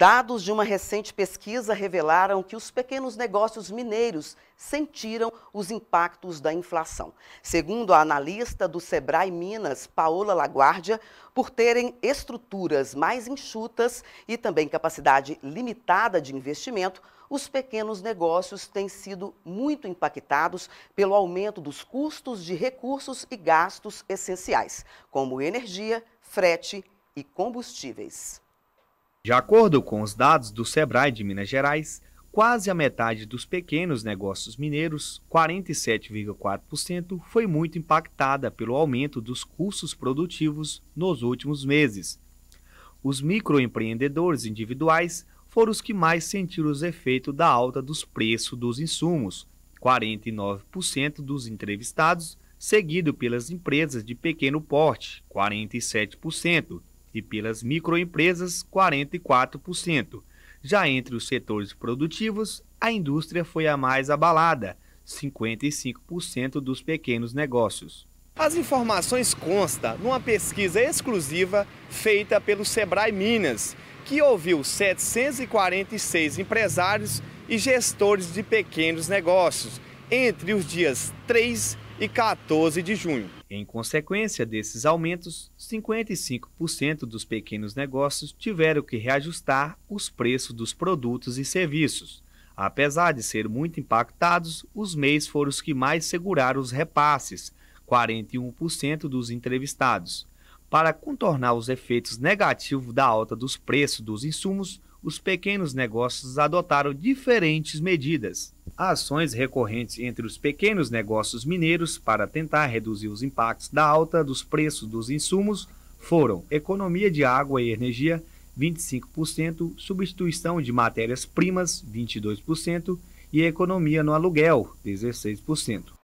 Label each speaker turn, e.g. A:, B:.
A: Dados de uma recente pesquisa revelaram que os pequenos negócios mineiros sentiram os impactos da inflação. Segundo a analista do Sebrae Minas, Paola Laguardia, por terem estruturas mais enxutas e também capacidade limitada de investimento, os pequenos negócios têm sido muito impactados pelo aumento dos custos de recursos e gastos essenciais, como energia, frete e combustíveis.
B: De acordo com os dados do Sebrae de Minas Gerais, quase a metade dos pequenos negócios mineiros, 47,4%, foi muito impactada pelo aumento dos custos produtivos nos últimos meses. Os microempreendedores individuais foram os que mais sentiram os efeitos da alta dos preços dos insumos, 49% dos entrevistados, seguido pelas empresas de pequeno porte, 47%, e pelas microempresas, 44%. Já entre os setores produtivos, a indústria foi a mais abalada, 55% dos pequenos negócios. As informações constam numa pesquisa exclusiva feita pelo Sebrae Minas, que ouviu 746 empresários e gestores de pequenos negócios entre os dias 3 e 14 de junho. Em consequência desses aumentos, 55% dos pequenos negócios tiveram que reajustar os preços dos produtos e serviços. Apesar de ser muito impactados, os MEIs foram os que mais seguraram os repasses, 41% dos entrevistados. Para contornar os efeitos negativos da alta dos preços dos insumos, os pequenos negócios adotaram diferentes medidas. Ações recorrentes entre os pequenos negócios mineiros para tentar reduzir os impactos da alta dos preços dos insumos foram economia de água e energia, 25%, substituição de matérias-primas, 22% e economia no aluguel, 16%.